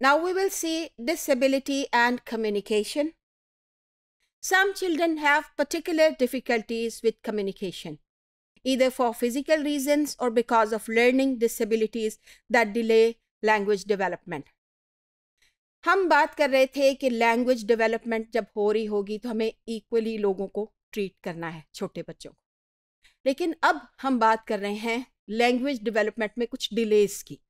Now we will see disability and communication. Some children have particular difficulties with communication, either for physical reasons or because of learning disabilities that delay language development. हम बात कर रहे थे कि language development जब हो रही होगी तो हमें equally लोगों को treat करना है छोटे बच्चों को लेकिन अब हम बात कर रहे हैं language development में कुछ delays की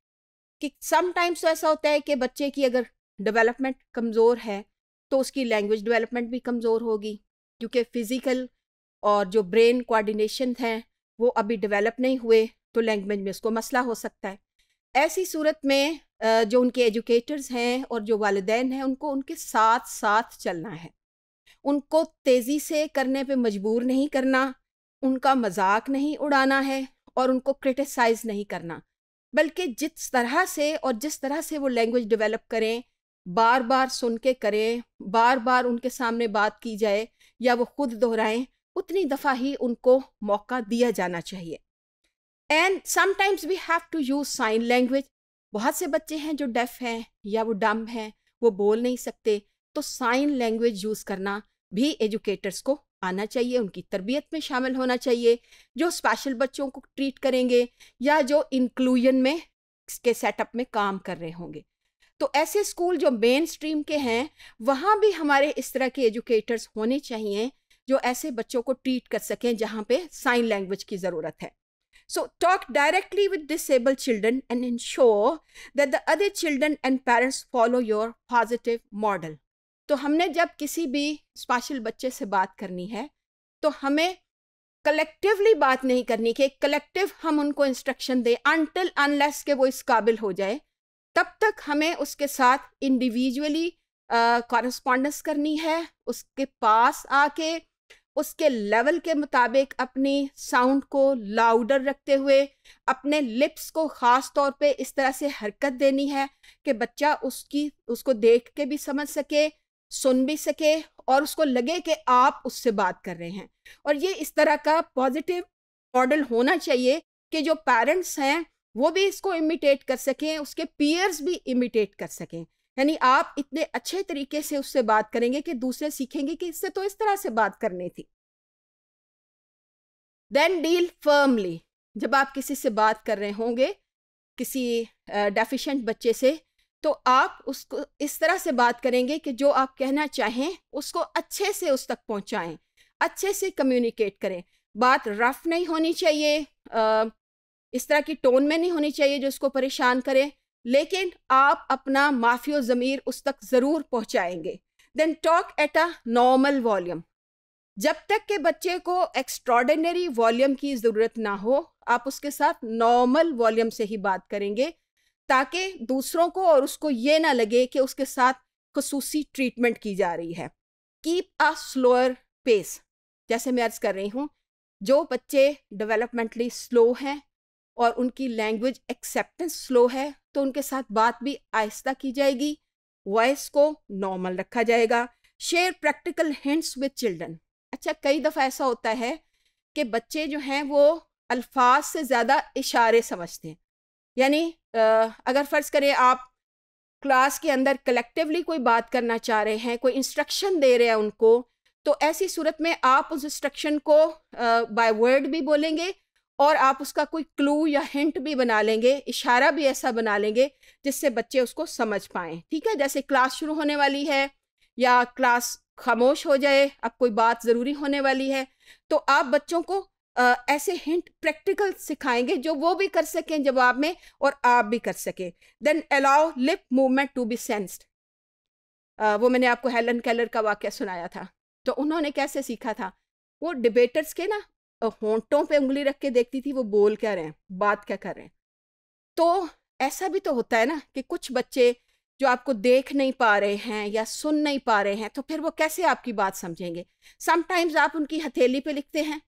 कि समटाइम्स तो ऐसा होता है कि बच्चे की अगर डेवलपमेंट कमज़ोर है तो उसकी लैंग्वेज डेवलपमेंट भी कमज़ोर होगी क्योंकि फ़िज़िकल और जो ब्रेन कोऑर्डिनेशन हैं वो अभी डेवलप नहीं हुए तो लैंग्वेज में उसको मसला हो सकता है ऐसी सूरत में जो उनके एजुकेटर्स हैं और जो वालदेन हैं उनको उनके साथ साथ चलना है उनको तेज़ी से करने पे मजबूर नहीं करना उनका मजाक नहीं उड़ाना है और उनको क्रिटिसाइज नहीं करना बल्कि जिस तरह से और जिस तरह से वो लैंग्वेज डेवलप करें बार बार सुन के करें बार बार उनके सामने बात की जाए या वो खुद दोहराएं उतनी दफ़ा ही उनको मौका दिया जाना चाहिए and sometimes we have to use sign language बहुत से बच्चे हैं जो डेफ हैं या वो डम हैं वो बोल नहीं सकते तो साइन लैंग्वेज यूज़ करना भी एजुकेटर्स को आना चाहिए उनकी तरबियत में शामिल होना चाहिए जो स्पेशल बच्चों को ट्रीट करेंगे या जो इंक्लूजन में के सेटअप में काम कर रहे होंगे तो ऐसे स्कूल जो मेन स्ट्रीम के हैं वहाँ भी हमारे इस तरह के एजुकेटर्स होने चाहिए जो ऐसे बच्चों को ट्रीट कर सकें जहाँ पे साइन लैंग्वेज की ज़रूरत है so talk directly with disable children and ensure that the other children and parents follow your positive model तो हमने जब किसी भी स्पाशल बच्चे से बात करनी है तो हमें कलेक्टिवली बात नहीं करनी कि कलेक्टिव हम उनको इंस्ट्रक्शन दें अनटिल अनलेस के वो इस काबिल हो जाए तब तक हमें उसके साथ इंडिविजुअली कॉरस्पॉन्डेंस करनी है उसके पास आके उसके लेवल के मुताबिक अपनी साउंड को लाउडर रखते हुए अपने लिप्स को ख़ास तौर पे इस तरह से हरकत देनी है कि बच्चा उसकी उसको देख के भी समझ सके सुन भी सके और उसको लगे कि आप उससे बात कर रहे हैं और ये इस तरह का पॉजिटिव मॉडल होना चाहिए कि जो पेरेंट्स हैं वो भी इसको इमिटेट कर सकें उसके पीयर्स भी इमिटेट कर सकें यानी आप इतने अच्छे तरीके से उससे बात करेंगे कि दूसरे सीखेंगे कि इससे तो इस तरह से बात करनी थी देन डील फर्मली जब आप किसी से बात कर रहे होंगे किसी डेफिशेंट बच्चे से तो आप उसको इस तरह से बात करेंगे कि जो आप कहना चाहें उसको अच्छे से उस तक पहुंचाएं अच्छे से कम्युनिकेट करें बात रफ नहीं होनी चाहिए इस तरह की टोन में नहीं होनी चाहिए जो उसको परेशान करे लेकिन आप अपना और ज़मीर उस तक ज़रूर पहुंचाएंगे then talk at a normal volume जब तक के बच्चे को एक्स्ट्रॉडनरी वॉल्यूम की ज़रूरत ना हो आप उसके साथ नॉर्मल वॉल्यूम से ही बात करेंगे ताकि दूसरों को और उसको ये ना लगे कि उसके साथ खसूसी ट्रीटमेंट की जा रही है कीप अ स्लोअर पेस जैसे मैं अर्ज़ कर रही हूँ जो बच्चे डेवलपमेंटली स्लो हैं और उनकी लैंग्वेज एक्सेप्टेंस स्लो है तो उनके साथ बात भी आहिस्ता की जाएगी वॉइस को नॉर्मल रखा जाएगा share practical hints with children अच्छा कई दफ़ा ऐसा होता है कि बच्चे जो हैं वो अल्फाज से ज़्यादा इशारे समझते हैं यानी अगर फ़र्ज़ करें आप क्लास के अंदर कलेक्टिवली कोई बात करना चाह रहे हैं कोई इंस्ट्रक्शन दे रहे हैं उनको तो ऐसी सूरत में आप उस इंस्ट्रक्शन को बाय वर्ड भी बोलेंगे और आप उसका कोई क्लू या हिंट भी बना लेंगे इशारा भी ऐसा बना लेंगे जिससे बच्चे उसको समझ पाएँ ठीक है जैसे क्लास शुरू होने वाली है या क्लास खामोश हो जाए अब कोई बात ज़रूरी होने वाली है तो आप बच्चों को ऐसे हिंट प्रैक्टिकल सिखाएंगे जो वो भी कर सकें जवाब में और आप भी कर सकें then allow lip movement to be sensed वो मैंने आपको हेलन कैलर का वाक्य सुनाया था तो उन्होंने कैसे सीखा था वो डिबेटर्स के ना होंटों पे उंगली रख के देखती थी वो बोल क्या रहे हैं बात क्या कर रहे हैं तो ऐसा भी तो होता है ना कि कुछ बच्चे जो आपको देख नहीं पा रहे हैं या सुन नहीं पा रहे हैं तो फिर वो कैसे आपकी बात समझेंगे समटाइम्स आप उनकी हथेली पे लिखते हैं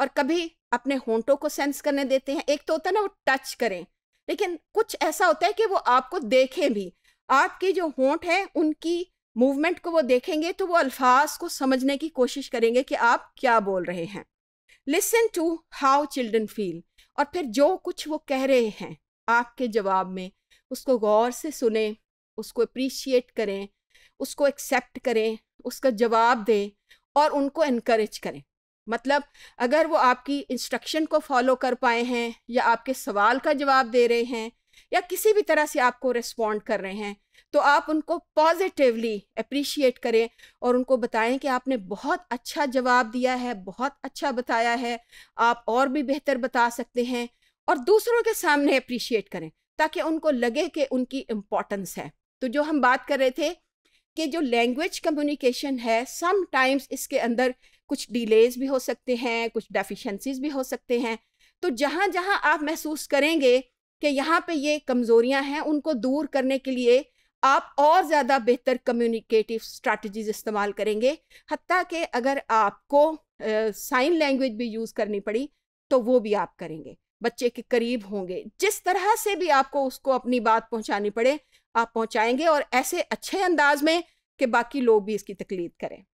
और कभी अपने होंठों को सेंस करने देते हैं एक तो होता है ना वो टच करें लेकिन कुछ ऐसा होता है कि वो आपको देखें भी आपके जो होंठ हैं उनकी मूवमेंट को वो देखेंगे तो वो अल्फाज को समझने की कोशिश करेंगे कि आप क्या बोल रहे हैं listen to how children feel और फिर जो कुछ वो कह रहे हैं आपके जवाब में उसको गौर से सुने उसको अप्रीशिएट करें उसको एक्सेप्ट करें उसका जवाब दें और उनको इनक्रेज करें मतलब अगर वो आपकी इंस्ट्रक्शन को फॉलो कर पाए हैं या आपके सवाल का जवाब दे रहे हैं या किसी भी तरह से आपको रिस्पॉन्ड कर रहे हैं तो आप उनको पॉजिटिवली अप्रिशिएट करें और उनको बताएं कि आपने बहुत अच्छा जवाब दिया है बहुत अच्छा बताया है आप और भी बेहतर बता सकते हैं और दूसरों के सामने अप्रिशिएट करें ताकि उनको लगे कि उनकी इम्पोर्टेंस है तो जो हम बात कर रहे थे कि जो लैंग्वेज कम्युनिकेशन है समटाइम्स इसके अंदर कुछ डिलेज भी हो सकते हैं कुछ डेफिशेंसीज भी हो सकते हैं तो जहाँ जहाँ आप महसूस करेंगे कि यहाँ पे ये कमज़ोरियाँ हैं उनको दूर करने के लिए आप और ज़्यादा बेहतर कम्युनिकेटिव स्ट्रैटेजीज इस्तेमाल करेंगे हती कि अगर आपको साइन लैंग्वेज भी यूज़ करनी पड़ी तो वो भी आप करेंगे बच्चे के करीब होंगे जिस तरह से भी आपको उसको अपनी बात पहुंचानी पड़े आप पहुंचाएंगे और ऐसे अच्छे अंदाज में कि बाकी लोग भी इसकी तकलीद करें